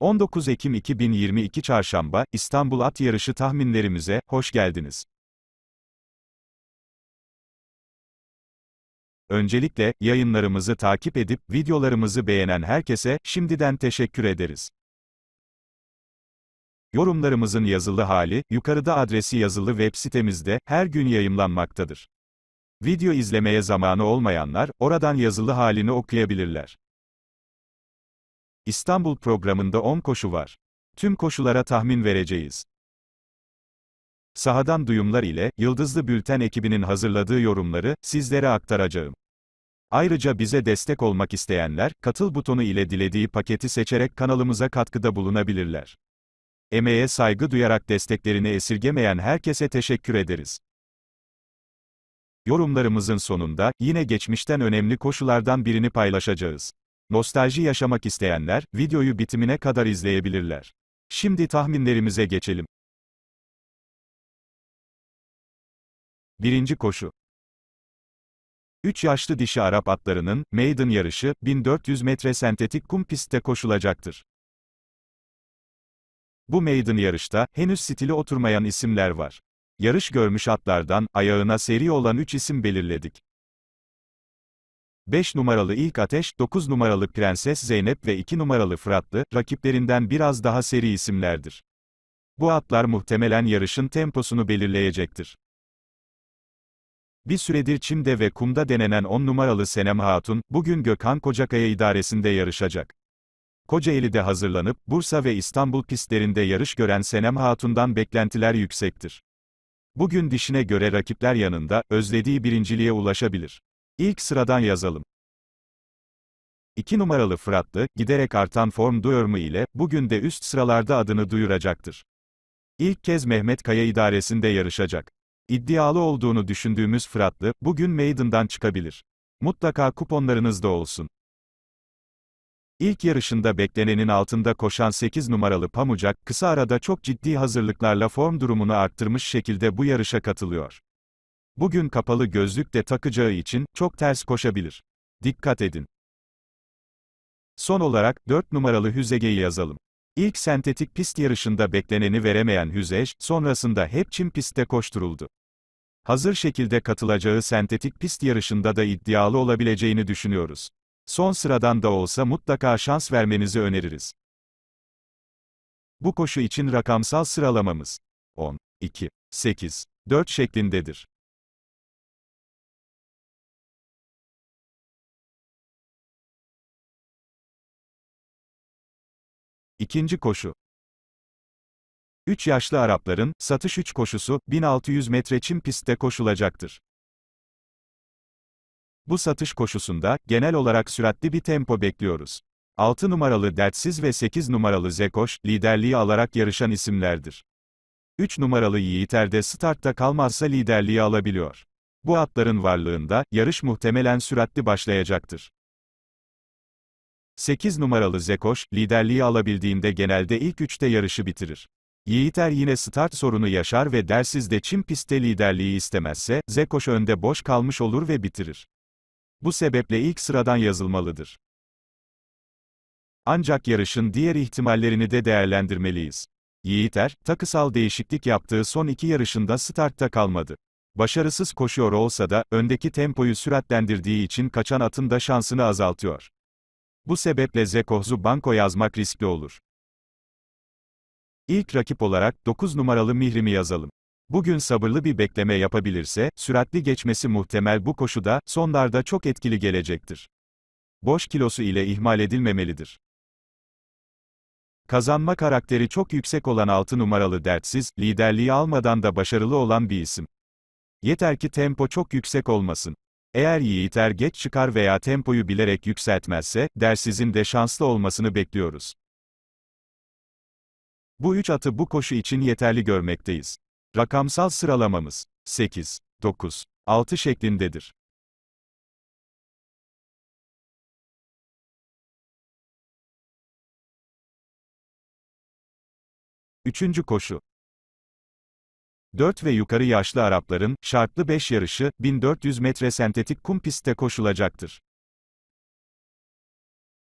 19 Ekim 2022 Çarşamba, İstanbul At Yarışı tahminlerimize, hoş geldiniz. Öncelikle, yayınlarımızı takip edip, videolarımızı beğenen herkese, şimdiden teşekkür ederiz. Yorumlarımızın yazılı hali, yukarıda adresi yazılı web sitemizde, her gün yayımlanmaktadır. Video izlemeye zamanı olmayanlar, oradan yazılı halini okuyabilirler. İstanbul programında 10 koşu var. Tüm koşulara tahmin vereceğiz. Sahadan duyumlar ile Yıldızlı Bülten ekibinin hazırladığı yorumları sizlere aktaracağım. Ayrıca bize destek olmak isteyenler katıl butonu ile dilediği paketi seçerek kanalımıza katkıda bulunabilirler. Emeğe saygı duyarak desteklerini esirgemeyen herkese teşekkür ederiz. Yorumlarımızın sonunda yine geçmişten önemli koşulardan birini paylaşacağız. Nostalji yaşamak isteyenler, videoyu bitimine kadar izleyebilirler. Şimdi tahminlerimize geçelim. Birinci koşu. 3 yaşlı dişi Arap atlarının, Maiden yarışı, 1400 metre sentetik kum pistte koşulacaktır. Bu Maiden yarışta, henüz stili oturmayan isimler var. Yarış görmüş atlardan, ayağına seri olan 3 isim belirledik. 5 numaralı İlk Ateş, 9 numaralı Prenses Zeynep ve 2 numaralı Fıratlı, rakiplerinden biraz daha seri isimlerdir. Bu atlar muhtemelen yarışın temposunu belirleyecektir. Bir süredir Çim'de ve Kum'da denenen 10 numaralı Senem Hatun, bugün Gökhan Kocakaya idaresinde yarışacak. Kocaeli'de hazırlanıp, Bursa ve İstanbul pistlerinde yarış gören Senem Hatun'dan beklentiler yüksektir. Bugün dişine göre rakipler yanında, özlediği birinciliğe ulaşabilir. İlk sıradan yazalım. 2 numaralı Fıratlı, giderek artan form duyurumu ile, bugün de üst sıralarda adını duyuracaktır. İlk kez Mehmet Kaya idaresinde yarışacak. İddialı olduğunu düşündüğümüz Fıratlı, bugün meydandan çıkabilir. Mutlaka kuponlarınız da olsun. İlk yarışında beklenenin altında koşan 8 numaralı Pamucak, kısa arada çok ciddi hazırlıklarla form durumunu arttırmış şekilde bu yarışa katılıyor. Bugün kapalı gözlük de takacağı için çok ters koşabilir. Dikkat edin. Son olarak 4 numaralı Hüzege'yi yazalım. İlk sentetik pist yarışında bekleneni veremeyen Hüzeş, sonrasında hep çim pistte koşturuldu. Hazır şekilde katılacağı sentetik pist yarışında da iddialı olabileceğini düşünüyoruz. Son sıradan da olsa mutlaka şans vermenizi öneririz. Bu koşu için rakamsal sıralamamız 10, 2, 8, 4 şeklindedir. İkinci koşu. 3 yaşlı Arapların, satış 3 koşusu, 1600 metre çim pistte koşulacaktır. Bu satış koşusunda, genel olarak süratli bir tempo bekliyoruz. 6 numaralı Dertsiz ve 8 numaralı Zekoş, liderliği alarak yarışan isimlerdir. 3 numaralı Yiğiter de startta kalmazsa liderliği alabiliyor. Bu atların varlığında, yarış muhtemelen süratli başlayacaktır. 8 numaralı Zekoş, liderliği alabildiğinde genelde ilk üçte yarışı bitirir. Yiğiter yine start sorunu yaşar ve dersiz de çim pistte liderliği istemezse, Zekoş önde boş kalmış olur ve bitirir. Bu sebeple ilk sıradan yazılmalıdır. Ancak yarışın diğer ihtimallerini de değerlendirmeliyiz. Yiğiter, takısal değişiklik yaptığı son iki yarışında startta kalmadı. Başarısız koşuyor olsa da, öndeki tempoyu süratlendirdiği için kaçan atın da şansını azaltıyor. Bu sebeple Zekohz'u banko yazmak riskli olur. İlk rakip olarak 9 numaralı Mihrim'i yazalım. Bugün sabırlı bir bekleme yapabilirse, süratli geçmesi muhtemel bu koşuda, sonlarda çok etkili gelecektir. Boş kilosu ile ihmal edilmemelidir. Kazanma karakteri çok yüksek olan 6 numaralı dertsiz, liderliği almadan da başarılı olan bir isim. Yeter ki tempo çok yüksek olmasın. Eğer Yiğit er geç çıkar veya tempoyu bilerek yükseltmezse, dersizin de şanslı olmasını bekliyoruz. Bu üç atı bu koşu için yeterli görmekteyiz. Rakamsal sıralamamız 8, 9, 6 şeklindedir. Üçüncü koşu. 4 ve yukarı yaşlı Arapların, şartlı 5 yarışı, 1400 metre sentetik kum pistte koşulacaktır.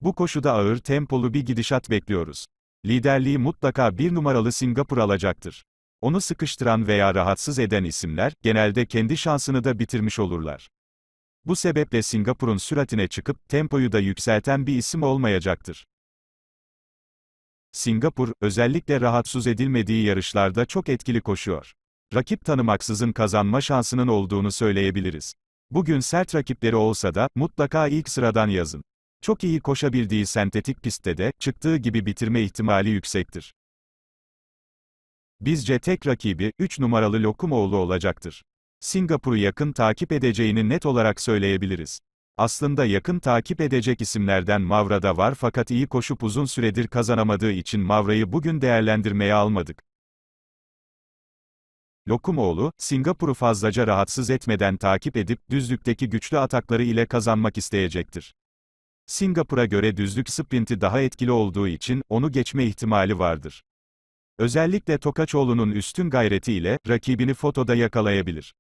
Bu koşuda ağır tempolu bir gidişat bekliyoruz. Liderliği mutlaka bir numaralı Singapur alacaktır. Onu sıkıştıran veya rahatsız eden isimler, genelde kendi şansını da bitirmiş olurlar. Bu sebeple Singapur'un süratine çıkıp, tempoyu da yükselten bir isim olmayacaktır. Singapur, özellikle rahatsız edilmediği yarışlarda çok etkili koşuyor rakip tanımaksızın kazanma şansının olduğunu söyleyebiliriz. Bugün sert rakipleri olsa da, mutlaka ilk sıradan yazın. Çok iyi koşabildiği sentetik pistte de, çıktığı gibi bitirme ihtimali yüksektir. Bizce tek rakibi, 3 numaralı Lokumoğlu olacaktır. Singapur'u yakın takip edeceğini net olarak söyleyebiliriz. Aslında yakın takip edecek isimlerden Mavra da var fakat iyi koşup uzun süredir kazanamadığı için Mavra'yı bugün değerlendirmeye almadık. Lokumoğlu, Singapur'u fazlaca rahatsız etmeden takip edip, düzlükteki güçlü atakları ile kazanmak isteyecektir. Singapur'a göre düzlük sprinti daha etkili olduğu için, onu geçme ihtimali vardır. Özellikle Tokaçoğlu'nun üstün gayreti ile rakibini fotoda yakalayabilir.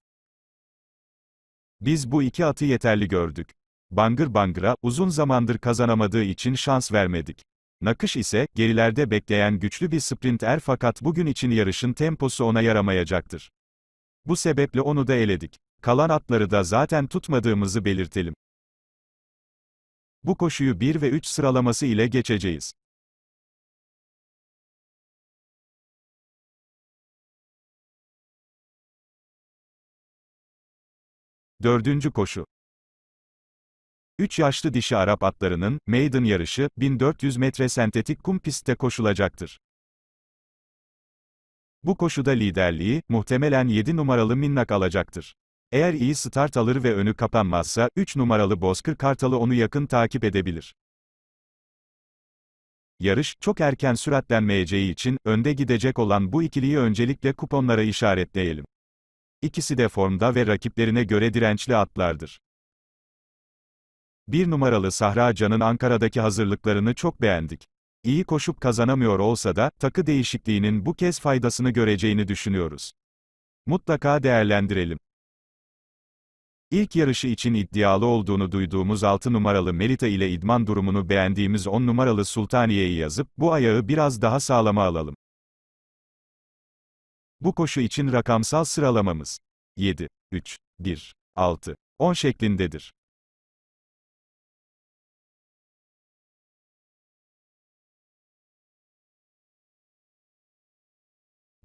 Biz bu iki atı yeterli gördük. Bangır bangıra, uzun zamandır kazanamadığı için şans vermedik. Nakış ise, gerilerde bekleyen güçlü bir sprinter fakat bugün için yarışın temposu ona yaramayacaktır. Bu sebeple onu da eledik. Kalan atları da zaten tutmadığımızı belirtelim. Bu koşuyu 1 ve 3 sıralaması ile geçeceğiz. Dördüncü koşu. 3 yaşlı dişi Arap atlarının, Maiden yarışı, 1400 metre sentetik kum pistte koşulacaktır. Bu koşuda liderliği, muhtemelen 7 numaralı Minnak alacaktır. Eğer iyi start alır ve önü kapanmazsa, 3 numaralı Bozkır Kartalı onu yakın takip edebilir. Yarış, çok erken süratlenmeyeceği için, önde gidecek olan bu ikiliyi öncelikle kuponlara işaretleyelim. İkisi de formda ve rakiplerine göre dirençli atlardır. Bir numaralı Sahra Can'ın Ankara'daki hazırlıklarını çok beğendik. İyi koşup kazanamıyor olsa da, takı değişikliğinin bu kez faydasını göreceğini düşünüyoruz. Mutlaka değerlendirelim. İlk yarışı için iddialı olduğunu duyduğumuz 6 numaralı Melita ile idman durumunu beğendiğimiz 10 numaralı Sultaniye'yi yazıp, bu ayağı biraz daha sağlama alalım. Bu koşu için rakamsal sıralamamız 7, 3, 1, 6, 10 şeklindedir.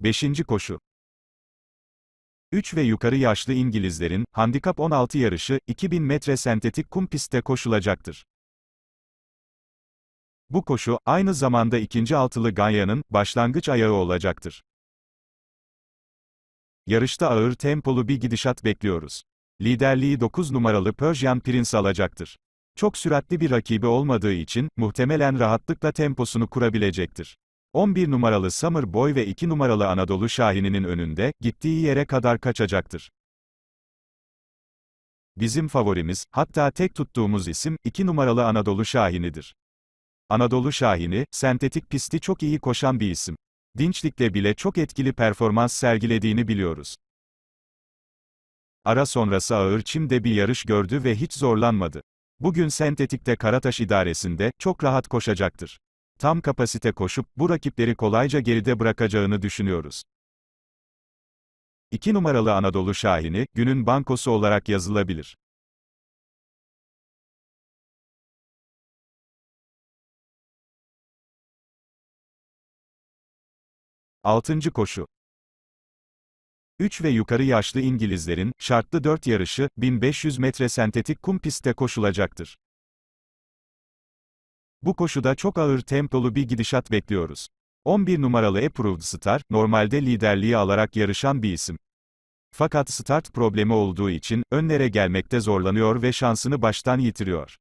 Beşinci koşu 3 ve yukarı yaşlı İngilizlerin, Handikap 16 yarışı, 2000 metre sentetik kum pistte koşulacaktır. Bu koşu, aynı zamanda ikinci altılı Ganya'nın, başlangıç ayağı olacaktır. Yarışta ağır tempolu bir gidişat bekliyoruz. Liderliği 9 numaralı Persian Prince alacaktır. Çok süratli bir rakibi olmadığı için, muhtemelen rahatlıkla temposunu kurabilecektir. 11 numaralı Summer Boy ve 2 numaralı Anadolu Şahini'nin önünde, gittiği yere kadar kaçacaktır. Bizim favorimiz, hatta tek tuttuğumuz isim, 2 numaralı Anadolu Şahini'dir. Anadolu Şahini, sentetik pisti çok iyi koşan bir isim. Dinçlikle bile çok etkili performans sergilediğini biliyoruz. Ara sonrası ağır çimde bir yarış gördü ve hiç zorlanmadı. Bugün sentetikte Karataş idaresinde, çok rahat koşacaktır tam kapasite koşup bu rakipleri kolayca geride bırakacağını düşünüyoruz. 2 numaralı Anadolu Şahini, günün bankosu olarak yazılabilir. Altıncı koşu 3 ve yukarı yaşlı İngilizlerin, şartlı 4 yarışı, 1500 metre sentetik kum pistte koşulacaktır. Bu koşuda çok ağır tempolu bir gidişat bekliyoruz. 11 numaralı Approved Star, normalde liderliği alarak yarışan bir isim. Fakat start problemi olduğu için, önlere gelmekte zorlanıyor ve şansını baştan yitiriyor.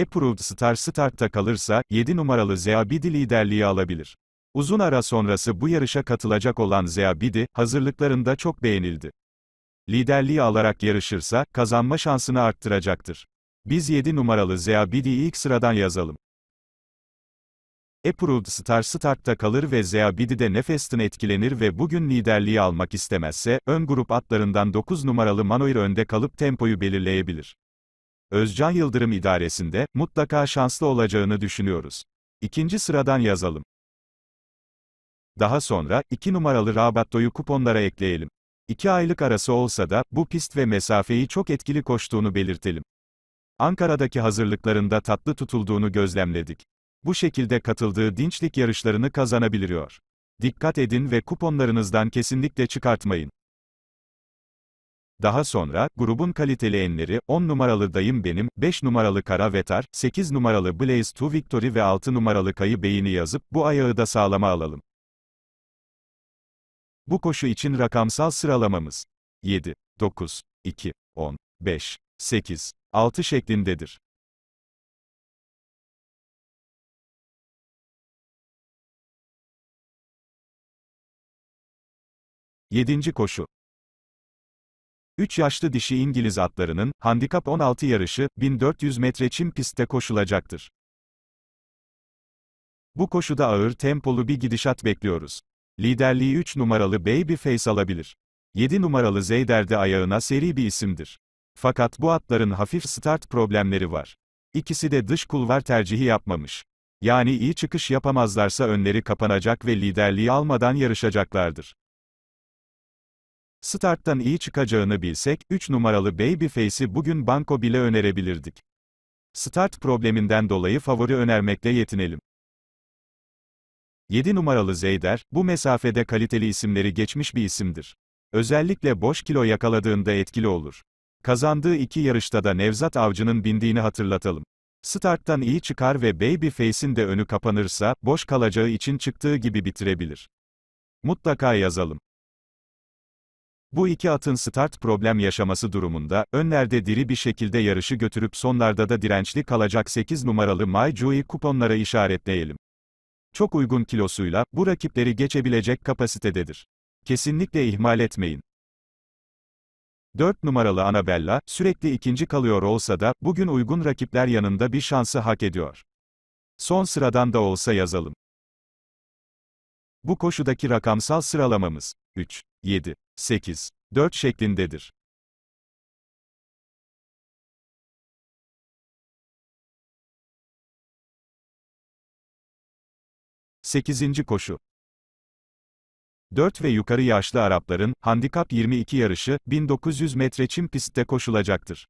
Approved Star startta kalırsa, 7 numaralı Zea Bidi liderliği alabilir. Uzun ara sonrası bu yarışa katılacak olan Zea Bidi, hazırlıklarında çok beğenildi. Liderliği alarak yarışırsa, kazanma şansını arttıracaktır. Biz 7 numaralı Zeabidi'yi ilk sıradan yazalım. Approved Star startta kalır ve Zeabidi de Nefest'in etkilenir ve bugün liderliği almak istemezse, ön grup atlarından 9 numaralı Manoir önde kalıp tempoyu belirleyebilir. Özcan Yıldırım idaresinde, mutlaka şanslı olacağını düşünüyoruz. İkinci sıradan yazalım. Daha sonra, 2 numaralı Rabatto'yu kuponlara ekleyelim. 2 aylık arası olsa da, bu pist ve mesafeyi çok etkili koştuğunu belirtelim. Ankara'daki hazırlıklarında tatlı tutulduğunu gözlemledik. Bu şekilde katıldığı dinçlik yarışlarını kazanabiliyor. Dikkat edin ve kuponlarınızdan kesinlikle çıkartmayın. Daha sonra, grubun kaliteli enleri, 10 numaralı Dayım Benim, 5 numaralı Kara Vetar, 8 numaralı Blaze to Victory ve 6 numaralı Kayı Bey'ini yazıp, bu ayağı da sağlama alalım. Bu koşu için rakamsal sıralamamız 7, 9, 2, 10, 5, 8, 6 şeklindedir. Yedinci koşu 3 yaşlı dişi İngiliz atlarının, Handikap 16 yarışı, 1400 metre çim pistte koşulacaktır. Bu koşuda ağır tempolu bir gidişat bekliyoruz. Liderliği 3 numaralı Baby Face alabilir. 7 numaralı Zeyder de ayağına seri bir isimdir. Fakat bu atların hafif start problemleri var. İkisi de dış kulvar tercihi yapmamış. Yani iyi çıkış yapamazlarsa önleri kapanacak ve liderliği almadan yarışacaklardır. Starttan iyi çıkacağını bilsek, 3 numaralı Babyface'i bugün banko bile önerebilirdik. Start probleminden dolayı favori önermekle yetinelim. 7 numaralı Zeyder, bu mesafede kaliteli isimleri geçmiş bir isimdir. Özellikle boş kilo yakaladığında etkili olur. Kazandığı iki yarışta da Nevzat Avcı'nın bindiğini hatırlatalım. Starttan iyi çıkar ve Babyface'in de önü kapanırsa, boş kalacağı için çıktığı gibi bitirebilir. Mutlaka yazalım. Bu iki atın start problem yaşaması durumunda, önlerde diri bir şekilde yarışı götürüp sonlarda da dirençli kalacak 8 numaralı My Joy kuponlara işaretleyelim. Çok uygun kilosuyla, bu rakipleri geçebilecek kapasitededir. Kesinlikle ihmal etmeyin. 4 numaralı Anabella, sürekli ikinci kalıyor olsa da, bugün uygun rakipler yanında bir şansı hak ediyor. Son sıradan da olsa yazalım. Bu koşudaki rakamsal sıralamamız, 3, 7, 8, 4 şeklindedir. Sekizinci koşu. 4 ve yukarı yaşlı Arapların, Handikap 22 yarışı, 1900 metre çim pistte koşulacaktır.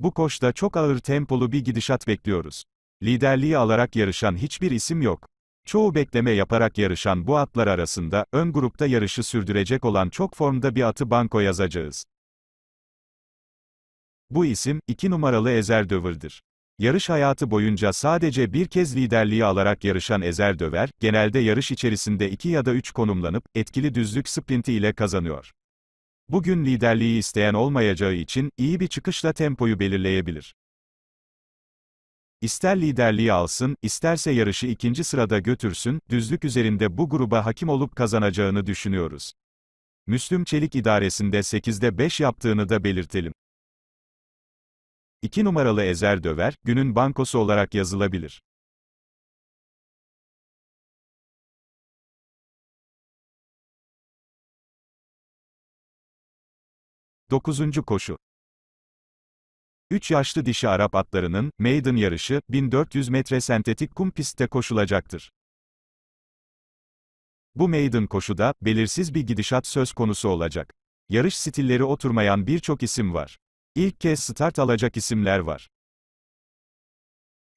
Bu koşta çok ağır tempolu bir gidişat bekliyoruz. Liderliği alarak yarışan hiçbir isim yok. Çoğu bekleme yaparak yarışan bu atlar arasında, ön grupta yarışı sürdürecek olan çok formda bir atı banko yazacağız. Bu isim, 2 numaralı Ezer Dövür'dür. Yarış hayatı boyunca sadece bir kez liderliği alarak yarışan Ezer Döver, genelde yarış içerisinde 2 ya da 3 konumlanıp, etkili düzlük sprinti ile kazanıyor. Bugün liderliği isteyen olmayacağı için, iyi bir çıkışla tempoyu belirleyebilir. İster liderliği alsın, isterse yarışı ikinci sırada götürsün, düzlük üzerinde bu gruba hakim olup kazanacağını düşünüyoruz. Müslüm Çelik idaresinde 8'de 5 yaptığını da belirtelim. 2 numaralı ezer döver, günün bankosu olarak yazılabilir. Dokuzuncu koşu 3 yaşlı dişi Arap atlarının, Maiden yarışı, 1400 metre sentetik kum pistte koşulacaktır. Bu Maiden koşuda, belirsiz bir gidişat söz konusu olacak. Yarış stilleri oturmayan birçok isim var. İlk kez start alacak isimler var.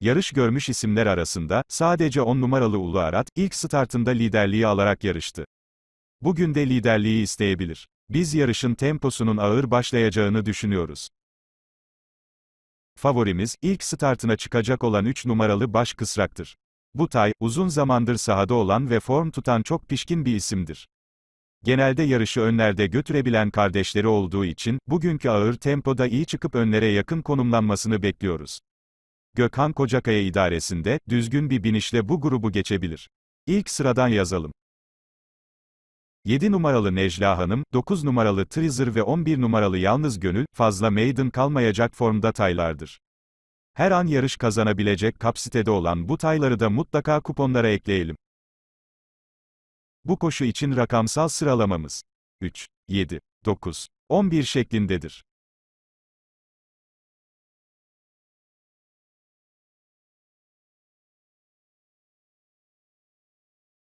Yarış görmüş isimler arasında, sadece 10 numaralı Ulu Arat, ilk startında liderliği alarak yarıştı. Bugün de liderliği isteyebilir. Biz yarışın temposunun ağır başlayacağını düşünüyoruz. Favorimiz, ilk startına çıkacak olan 3 numaralı baş kısraktır. Bu tay, uzun zamandır sahada olan ve form tutan çok pişkin bir isimdir genelde yarışı önlerde götürebilen kardeşleri olduğu için, bugünkü ağır tempoda iyi çıkıp önlere yakın konumlanmasını bekliyoruz. Gökhan Kocakaya idaresinde, düzgün bir binişle bu grubu geçebilir. İlk sıradan yazalım. 7 numaralı Necla Hanım, 9 numaralı Treasure ve 11 numaralı Yalnız Gönül, fazla maiden kalmayacak formda taylardır. Her an yarış kazanabilecek kapsitede olan bu tayları da mutlaka kuponlara ekleyelim. Bu koşu için rakamsal sıralamamız 3, 7, 9, 11 şeklindedir.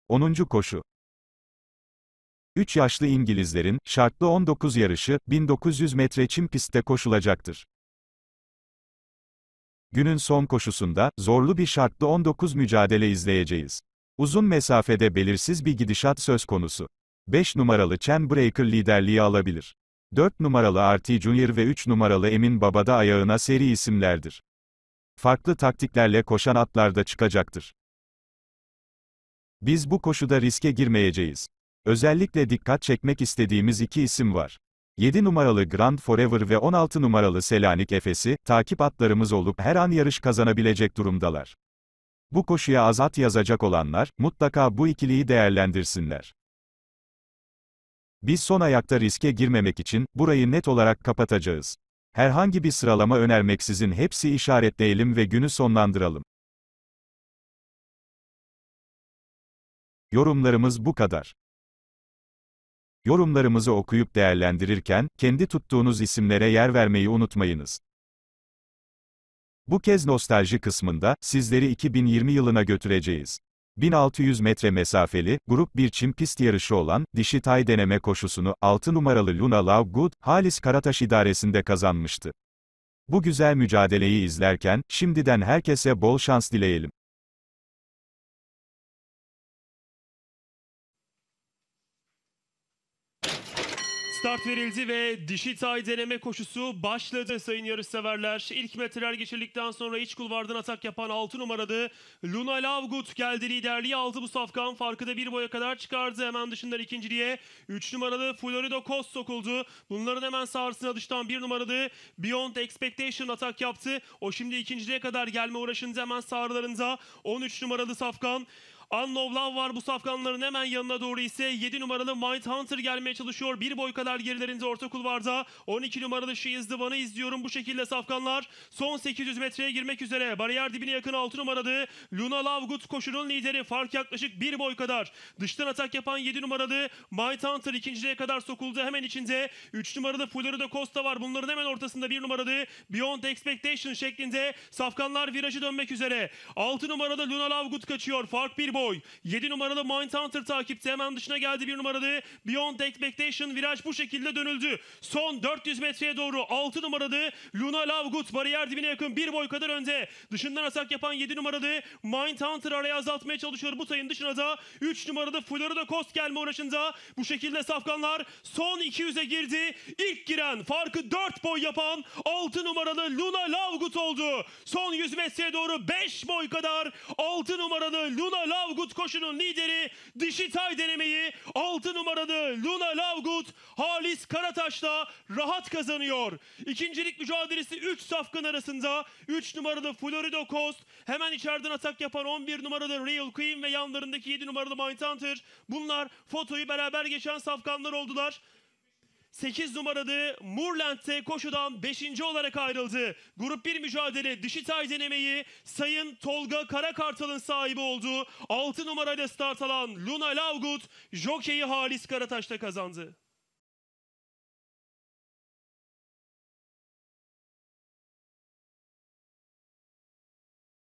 Onuncu koşu 3 yaşlı İngilizlerin, şartlı 19 yarışı, 1900 metre çim pistte koşulacaktır. Günün son koşusunda, zorlu bir şartlı 19 mücadele izleyeceğiz. Uzun mesafede belirsiz bir gidişat söz konusu. 5 numaralı Chen Breaker liderliği alabilir. 4 numaralı Artie Junior ve 3 numaralı Emin Baba'da ayağına seri isimlerdir. Farklı taktiklerle koşan atlarda çıkacaktır. Biz bu koşuda riske girmeyeceğiz. Özellikle dikkat çekmek istediğimiz iki isim var. 7 numaralı Grand Forever ve 16 numaralı Selanik Efes'i, takip atlarımız olup her an yarış kazanabilecek durumdalar. Bu koşuya azat yazacak olanlar, mutlaka bu ikiliyi değerlendirsinler. Biz son ayakta riske girmemek için, burayı net olarak kapatacağız. Herhangi bir sıralama önermeksizin hepsi işaretleyelim ve günü sonlandıralım. Yorumlarımız bu kadar. Yorumlarımızı okuyup değerlendirirken, kendi tuttuğunuz isimlere yer vermeyi unutmayınız. Bu kez nostalji kısmında, sizleri 2020 yılına götüreceğiz. 1600 metre mesafeli, grup bir çim pist yarışı olan, dişi tay deneme koşusunu, 6 numaralı Luna Lovegood, Halis Karataş idaresinde kazanmıştı. Bu güzel mücadeleyi izlerken, şimdiden herkese bol şans dileyelim. verildi ve dişi tay deneme koşusu başladı sayın yarışseverler. İlk metreler geçirdikten sonra iç kulvardan atak yapan 6 numaralı Luna Lovegood geldi liderliği aldı bu safkan. Farkı da bir boya kadar çıkardı. Hemen dışından ikinciliğe 3 numaralı Florida Coast sokuldu. Bunların hemen sağırsına dıştan 1 numaralı Beyond Expectation atak yaptı. O şimdi ikinciliğe kadar gelme uğraşınca hemen sağırlarında 13 numaralı safkan. Unlove Love var bu safkanların hemen yanına doğru ise 7 numaralı Mind Hunter gelmeye çalışıyor. Bir boy kadar gerilerinde orta kulvarda. 12 numaralı She is the izliyorum bu şekilde safkanlar. Son 800 metreye girmek üzere. Bariyer dibine yakın 6 numaralı Luna Lovegood koşunun lideri. Fark yaklaşık bir boy kadar. Dıştan atak yapan 7 numaralı Mind Hunter ikinciye kadar sokuldu. Hemen içinde 3 numaralı Florida Costa var. Bunların hemen ortasında 1 numaralı Beyond Expectation şeklinde safkanlar virajı dönmek üzere. 6 numaralı Luna Lovegood kaçıyor. Fark bir boy Boy. 7 numaralı Mindhunter takipte hemen dışına geldi bir numaralı Beyond Expectation viraj bu şekilde dönüldü. Son 400 metreye doğru 6 numaralı Luna Lovegood bariyer dibine yakın bir boy kadar önde. Dışından asak yapan 7 numaralı Mindhunter araya azaltmaya çalışıyor. Bu sayın dışına da 3 numaralı Florida Coast gelme uğraşında bu şekilde safkanlar son 200'e girdi. İlk giren farkı 4 boy yapan 6 numaralı Luna Lovegood oldu. Son 100 metreye doğru 5 boy kadar 6 numaralı Luna Lovegood Lavgut koşunun lideri dişi tay denemeyi 6 numaralı Luna Lavgut Halis Karataş'la rahat kazanıyor. İkincilik mücadelesi 3 safkın arasında 3 numaralı Florida Coast hemen içeriden atak yapan 11 numaralı Real Queen ve yanlarındaki 7 numaralı Mindhunter bunlar fotoyu beraber geçen safkanlar oldular. 8 numaralı Murland'de koşudan 5. olarak ayrıldı. Grup 1 mücadele dişi tay denemeyi Sayın Tolga Karakartal'ın sahibi olduğu 6 numarayla start alan Luna Lovegood jokeyi Halis Karataş'ta kazandı.